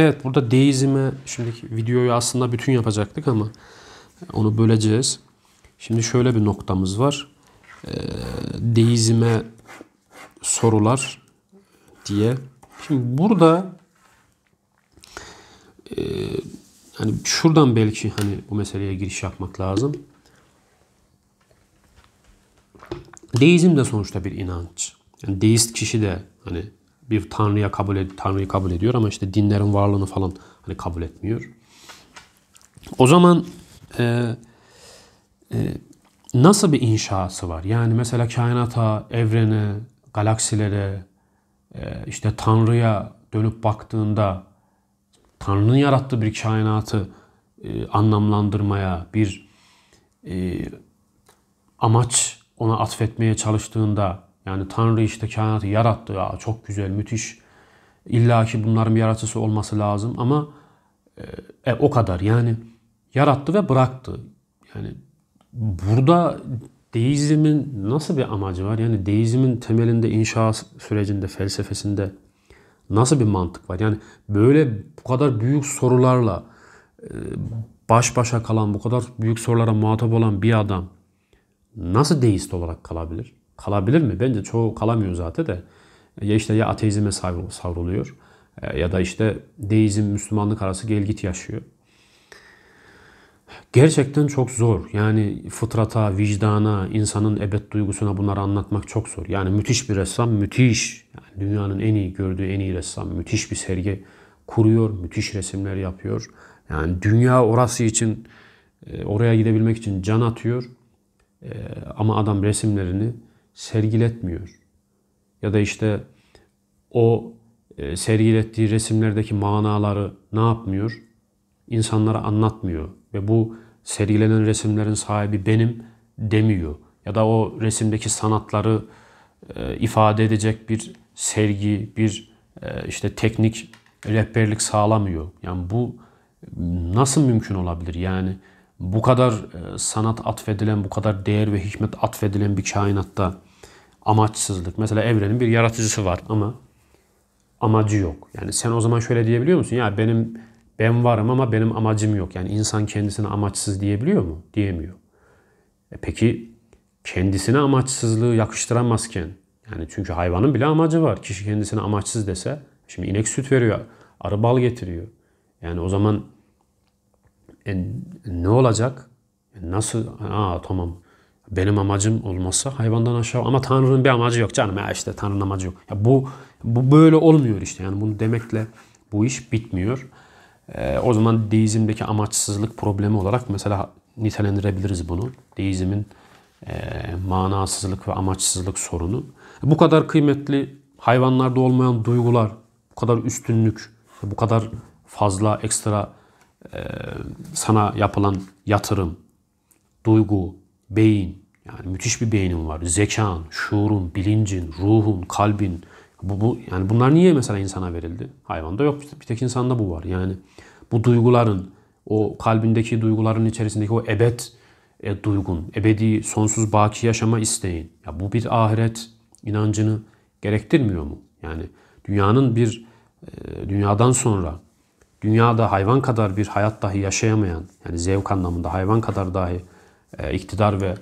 Evet burada deizme şimdiki videoyu aslında bütün yapacaktık ama onu böleceğiz. Şimdi şöyle bir noktamız var. Ee, deizme sorular diye. Şimdi burada hani şuradan belki hani bu meseleye giriş yapmak lazım. Deizm de sonuçta bir inanç. Yani deist kişi de hani bir tanrıya kabul ed tanrıyı kabul ediyor ama işte dinlerin varlığını falan hani kabul etmiyor. O zaman e, e, nasıl bir inşası var? Yani mesela kainata, evrene, galaksilere, e, işte tanrıya dönüp baktığında Tanrı'nın yarattığı bir kainatı e, anlamlandırmaya, bir e, amaç ona atfetmeye çalıştığında yani Tanrı işte kainatı yarattı. Ya, çok güzel, müthiş. İlla ki bunların bir yaratıcısı olması lazım ama e, e o kadar yani yarattı ve bıraktı. Yani burada deizmin nasıl bir amacı var? Yani deizmin temelinde inşa sürecinde, felsefesinde nasıl bir mantık var? Yani böyle bu kadar büyük sorularla e, baş başa kalan, bu kadar büyük sorulara muhatap olan bir adam nasıl deist olarak kalabilir? kalabilir mi? Bence çoğu kalamıyor zaten de. Ya işte ya ateizme savruluyor e, ya da işte deizm, Müslümanlık arası gel git yaşıyor. Gerçekten çok zor. Yani fıtrata, vicdana, insanın ebed duygusuna bunları anlatmak çok zor. Yani müthiş bir ressam, müthiş. Yani dünyanın en iyi gördüğü en iyi ressam, müthiş bir sergi kuruyor, müthiş resimler yapıyor. Yani dünya orası için, e, oraya gidebilmek için can atıyor. E, ama adam resimlerini sergiletmiyor. Ya da işte o e, sergilettiği resimlerdeki manaları ne yapmıyor? İnsanlara anlatmıyor ve bu sergilenen resimlerin sahibi benim demiyor. Ya da o resimdeki sanatları e, ifade edecek bir sergi, bir e, işte teknik rehberlik sağlamıyor. Yani bu nasıl mümkün olabilir? Yani bu kadar sanat atfedilen, bu kadar değer ve hikmet atfedilen bir kainatta amaçsızlık. Mesela evrenin bir yaratıcısı var ama amacı yok. Yani sen o zaman şöyle diyebiliyor musun? Ya benim ben varım ama benim amacım yok. Yani insan kendisine amaçsız diyebiliyor mu? Diyemiyor. E peki kendisine amaçsızlığı yakıştıramazken yani çünkü hayvanın bile amacı var. Kişi kendisine amaçsız dese şimdi inek süt veriyor, arı bal getiriyor. Yani o zaman e, ne olacak? E, nasıl? Aa tamam benim amacım olmazsa hayvandan aşağı ama Tanrı'nın bir amacı yok canım ya işte Tanrı'nın amacı yok. Ya bu bu böyle olmuyor işte yani bunu demekle bu iş bitmiyor. Ee, o zaman deizmdeki amaçsızlık problemi olarak mesela nitelendirebiliriz bunu. Deizmin e, manasızlık ve amaçsızlık sorunu. Bu kadar kıymetli hayvanlarda olmayan duygular, bu kadar üstünlük, bu kadar fazla ekstra e, sana yapılan yatırım, duygu, beyin. Yani müthiş bir beynin var. Zekan, şuurun, bilincin, ruhun, kalbin. Bu, bu, yani bunlar niye mesela insana verildi? Hayvanda yok. Bir tek insanda bu var. Yani bu duyguların, o kalbindeki duyguların içerisindeki o ebed e, duygun, ebedi, sonsuz baki yaşama isteğin. Ya bu bir ahiret inancını gerektirmiyor mu? Yani dünyanın bir e, dünyadan sonra dünyada hayvan kadar bir hayat dahi yaşayamayan, yani zevk anlamında hayvan kadar dahi e, iktidar ve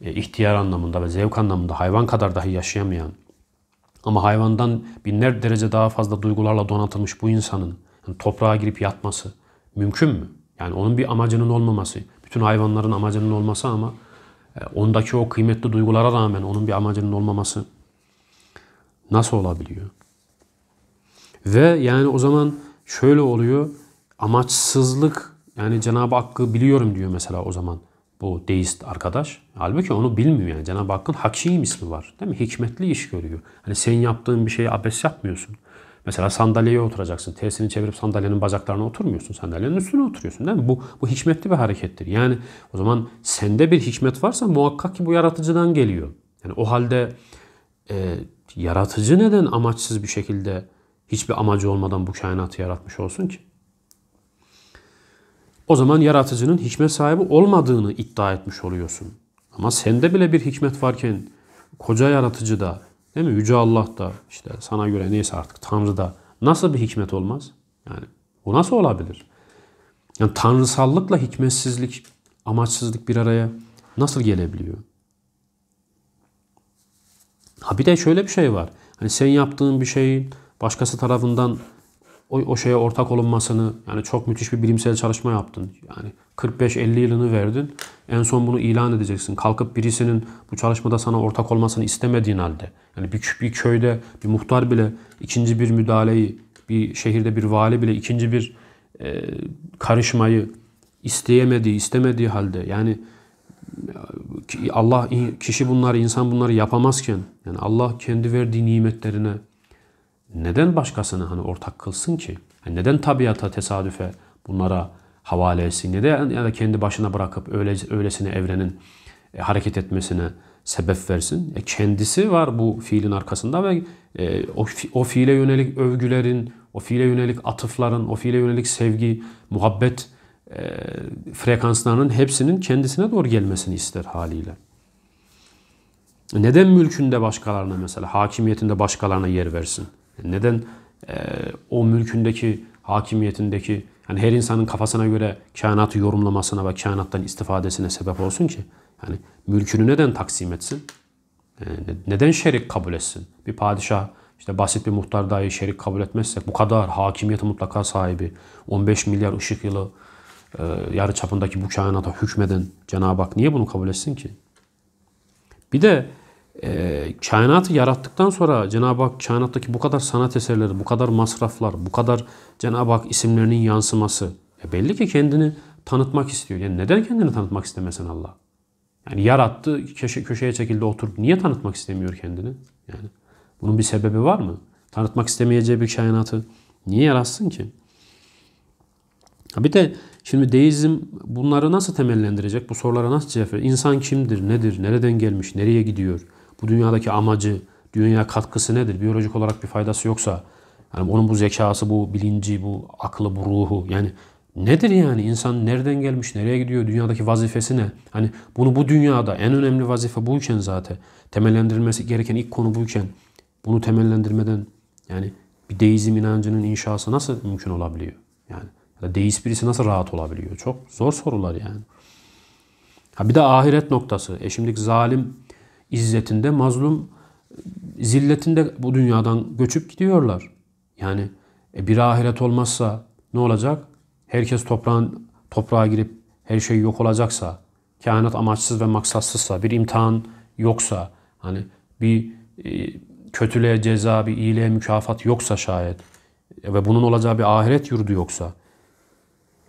e, ihtiyar anlamında ve zevk anlamında hayvan kadar dahi yaşayamayan ama hayvandan binler derece daha fazla duygularla donatılmış bu insanın yani toprağa girip yatması mümkün mü? Yani onun bir amacının olmaması, bütün hayvanların amacının olması ama e, ondaki o kıymetli duygulara rağmen onun bir amacının olmaması nasıl olabiliyor? Ve yani o zaman şöyle oluyor, amaçsızlık yani Cenab-ı Hakk'ı biliyorum diyor mesela o zaman bu deist arkadaş. Halbuki onu bilmiyor yani. Cenab-ı Hakk'ın Hakşim ismi var. Değil mi? Hikmetli iş görüyor. Hani sen yaptığın bir şeyi abes yapmıyorsun. Mesela sandalyeye oturacaksın. Tersini çevirip sandalyenin bacaklarına oturmuyorsun. Sandalyenin üstüne oturuyorsun değil mi? Bu, bu hikmetli bir harekettir. Yani o zaman sende bir hikmet varsa muhakkak ki bu yaratıcıdan geliyor. Yani o halde e, yaratıcı neden amaçsız bir şekilde hiçbir amacı olmadan bu kainatı yaratmış olsun ki? O zaman yaratıcının hikmet sahibi olmadığını iddia etmiş oluyorsun. Ama sende bile bir hikmet varken koca yaratıcı da değil mi? Yüce Allah da işte sana göre neyse artık Tanrı da nasıl bir hikmet olmaz? Yani bu nasıl olabilir? Yani tanrısallıkla hikmetsizlik, amaçsızlık bir araya nasıl gelebiliyor? Ha bir de şöyle bir şey var. Hani sen yaptığın bir şeyin başkası tarafından o, o şeye ortak olunmasını yani çok müthiş bir bilimsel çalışma yaptın. Yani 45-50 yılını verdin. En son bunu ilan edeceksin. Kalkıp birisinin bu çalışmada sana ortak olmasını istemediğin halde. Yani bir, bir köyde bir muhtar bile ikinci bir müdahaleyi, bir şehirde bir vali bile ikinci bir e, karışmayı isteyemediği, istemediği halde yani e, Allah kişi bunları, insan bunları yapamazken yani Allah kendi verdiği nimetlerine neden başkasını hani ortak kılsın ki? Yani neden tabiata, tesadüfe bunlara havale etsin? Neden ya da kendi başına bırakıp öyle, öylesine evrenin e, hareket etmesine sebep versin? E, kendisi var bu fiilin arkasında ve e, o, o fiile yönelik övgülerin, o fiile yönelik atıfların, o fiile yönelik sevgi, muhabbet e, frekanslarının hepsinin kendisine doğru gelmesini ister haliyle. Neden mülkünde başkalarına mesela, hakimiyetinde başkalarına yer versin? Neden e, o mülkündeki, hakimiyetindeki yani her insanın kafasına göre kainatı yorumlamasına ve kainattan istifadesine sebep olsun ki? Yani mülkünü neden taksim etsin? E, neden şerik kabul etsin? Bir padişah işte basit bir muhtar dahi şerik kabul etmezsek bu kadar hakimiyeti mutlaka sahibi 15 milyar ışık yılı e, yarı çapındaki bu kainata hükmeden Cenab-ı Hak niye bunu kabul etsin ki? Bir de e, kainatı yarattıktan sonra Cenab-ı Hak kainattaki bu kadar sanat eserleri, bu kadar masraflar, bu kadar Cenab-ı Hak isimlerinin yansıması e belli ki kendini tanıtmak istiyor. Yani neden kendini tanıtmak istemesin Allah? Yani yarattı, köşe, köşeye çekildi oturup niye tanıtmak istemiyor kendini? Yani bunun bir sebebi var mı? Tanıtmak istemeyeceği bir kainatı niye yaratsın ki? Ha bir de şimdi deizm bunları nasıl temellendirecek? Bu sorulara nasıl cevap verir? İnsan kimdir, nedir, nereden gelmiş, nereye gidiyor? bu dünyadaki amacı, dünya katkısı nedir? Biyolojik olarak bir faydası yoksa yani onun bu zekası, bu bilinci, bu aklı, bu ruhu yani nedir yani? insan nereden gelmiş, nereye gidiyor? Dünyadaki vazifesi ne? Hani bunu bu dünyada en önemli vazife buyken zaten temellendirilmesi gereken ilk konu buyken bunu temellendirmeden yani bir deizm inancının inşası nasıl mümkün olabiliyor? Yani ya deist birisi nasıl rahat olabiliyor? Çok zor sorular yani. Ha bir de ahiret noktası. E şimdiki zalim izzetinde mazlum, zilletinde bu dünyadan göçüp gidiyorlar. Yani e, bir ahiret olmazsa ne olacak? Herkes toprağın, toprağa girip her şey yok olacaksa, kainat amaçsız ve maksatsızsa, bir imtihan yoksa, hani bir e, kötülüğe ceza, bir iyiliğe mükafat yoksa şayet e, ve bunun olacağı bir ahiret yurdu yoksa,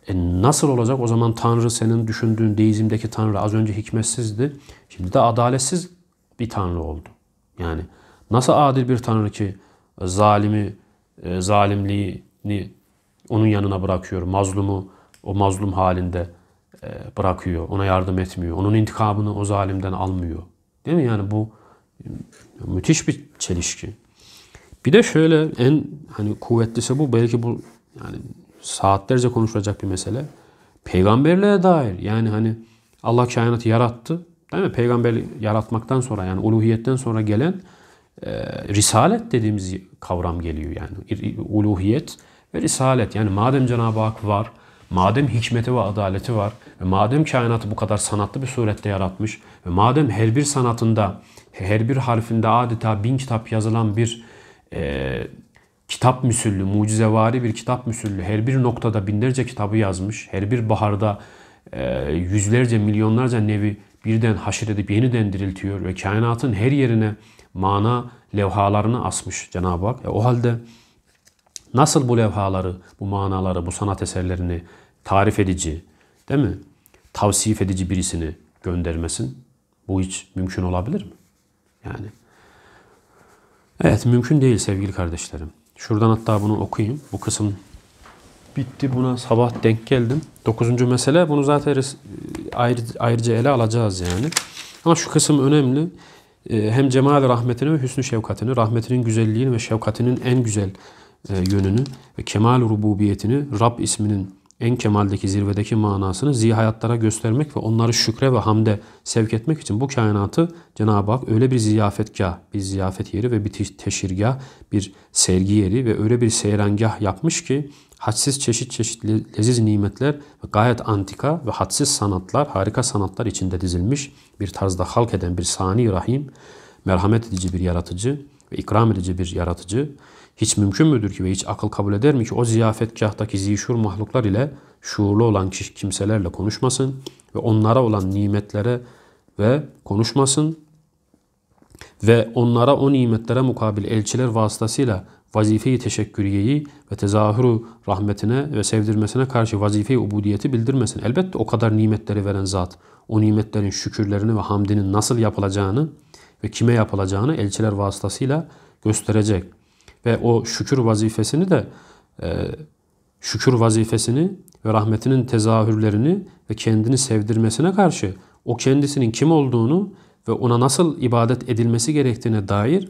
e nasıl olacak? O zaman Tanrı senin düşündüğün deizmdeki Tanrı az önce hikmetsizdi. Şimdi de adaletsiz bir tanrı oldu. Yani nasıl adil bir tanrı ki e, zalimi, e, zalimliğini onun yanına bırakıyor. Mazlumu o mazlum halinde e, bırakıyor. Ona yardım etmiyor. Onun intikamını o zalimden almıyor. Değil mi? Yani bu e, müthiş bir çelişki. Bir de şöyle en hani kuvvetlisi bu belki bu yani saatlerce konuşulacak bir mesele. Peygamberliğe dair yani hani Allah kainatı yarattı. Değil mi? Peygamber yaratmaktan sonra yani uluhiyetten sonra gelen e, risalet dediğimiz kavram geliyor yani. Uluhiyet ve risalet. Yani madem Cenab-ı Hak var, madem hikmeti ve adaleti var ve madem kainatı bu kadar sanatlı bir surette yaratmış ve madem her bir sanatında, her bir harfinde adeta bin kitap yazılan bir e, kitap müsüllü, mucizevari bir kitap müsüllü her bir noktada binlerce kitabı yazmış, her bir baharda e, yüzlerce, milyonlarca nevi birden haşir edip yeniden diriltiyor ve kainatın her yerine mana levhalarını asmış Cenab-ı Hak. E, o halde nasıl bu levhaları, bu manaları, bu sanat eserlerini tarif edici, değil mi? Tavsif edici birisini göndermesin. Bu hiç mümkün olabilir mi? Yani. Evet mümkün değil sevgili kardeşlerim. Şuradan hatta bunu okuyayım. Bu kısım bitti. Buna sabah denk geldim. Dokuzuncu mesele. Bunu zaten ayrı, ayrıca ele alacağız yani. Ama şu kısım önemli. Ee, hem cemal rahmetini ve hüsnü şefkatini, rahmetinin güzelliğini ve şefkatinin en güzel e, yönünü ve kemal rububiyetini Rab isminin en kemaldeki zirvedeki manasını zihayatlara göstermek ve onları şükre ve hamde sevk etmek için bu kainatı Cenab-ı Hak öyle bir ziyafetgah, bir ziyafet yeri ve bir teşirgah, bir sergi yeri ve öyle bir seyrengah yapmış ki hadsiz çeşit çeşit leziz nimetler ve gayet antika ve hadsiz sanatlar, harika sanatlar içinde dizilmiş bir tarzda halk eden bir sani rahim, merhamet edici bir yaratıcı ve ikram edici bir yaratıcı hiç mümkün müdür ki ve hiç akıl kabul eder mi ki o ziyafetgahtaki zişur mahluklar ile şuurlu olan kimselerle konuşmasın ve onlara olan nimetlere ve konuşmasın ve onlara o nimetlere mukabil elçiler vasıtasıyla vazife-i teşekküriyeyi ve tezahürü rahmetine ve sevdirmesine karşı vazife-i ubudiyeti bildirmesin. Elbette o kadar nimetleri veren zat, o nimetlerin şükürlerini ve hamdinin nasıl yapılacağını ve kime yapılacağını elçiler vasıtasıyla gösterecek ve o şükür vazifesini de e, şükür vazifesini ve rahmetinin tezahürlerini ve kendini sevdirmesine karşı o kendisinin kim olduğunu ve ona nasıl ibadet edilmesi gerektiğine dair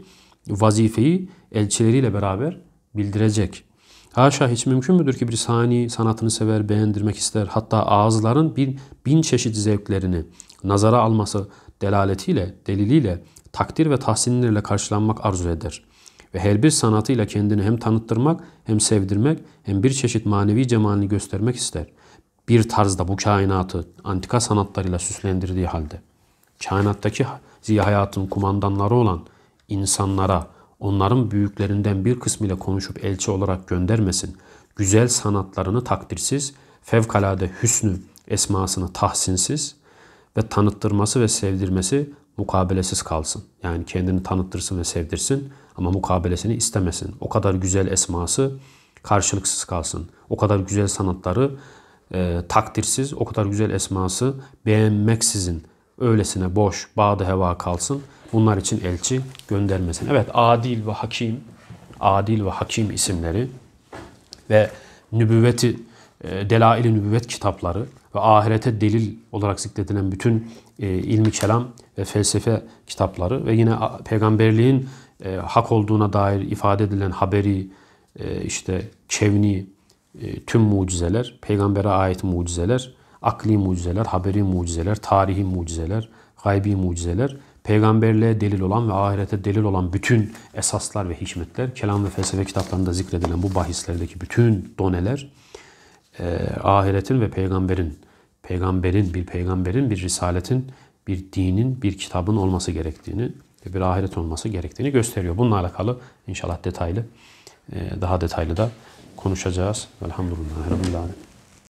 vazifeyi elçileriyle beraber bildirecek. Haşa hiç mümkün müdür ki bir sani sanatını sever, beğendirmek ister. Hatta ağızların bir bin çeşit zevklerini nazara alması delaletiyle, deliliyle, takdir ve tahsinlerle karşılanmak arzu eder ve her bir sanatıyla kendini hem tanıttırmak hem sevdirmek hem bir çeşit manevi cemalini göstermek ister. Bir tarzda bu kainatı antika sanatlarıyla süslendirdiği halde kainattaki hayatın kumandanları olan insanlara onların büyüklerinden bir kısmıyla konuşup elçi olarak göndermesin. Güzel sanatlarını takdirsiz, fevkalade hüsnü esmasını tahsinsiz ve tanıttırması ve sevdirmesi mukabelesiz kalsın. Yani kendini tanıttırsın ve sevdirsin ama mukabelesini istemesin. O kadar güzel esması karşılıksız kalsın. O kadar güzel sanatları e, takdirsiz, o kadar güzel esması beğenmeksizin öylesine boş, bağda heva kalsın. Bunlar için elçi göndermesin. Evet, adil ve hakim, adil ve hakim isimleri ve nübüvveti, e, delail-i nübüvvet kitapları ve ahirete delil olarak zikredilen bütün e, ilmi kelam ve felsefe kitapları ve yine peygamberliğin e, hak olduğuna dair ifade edilen haberi, e, işte çevni e, tüm mucizeler, peygambere ait mucizeler, akli mucizeler, haberi mucizeler, tarihi mucizeler, gaybi mucizeler, peygamberliğe delil olan ve ahirete delil olan bütün esaslar ve hikmetler, kelam ve felsefe kitaplarında zikredilen bu bahislerdeki bütün doneler, e, ahiretin ve peygamberin, peygamberin, bir peygamberin, bir risaletin, bir dinin, bir kitabın olması gerektiğini, ve bir ahiret olması gerektiğini gösteriyor. Bununla alakalı inşallah detaylı, e, daha detaylı da konuşacağız. Velhamdülillahi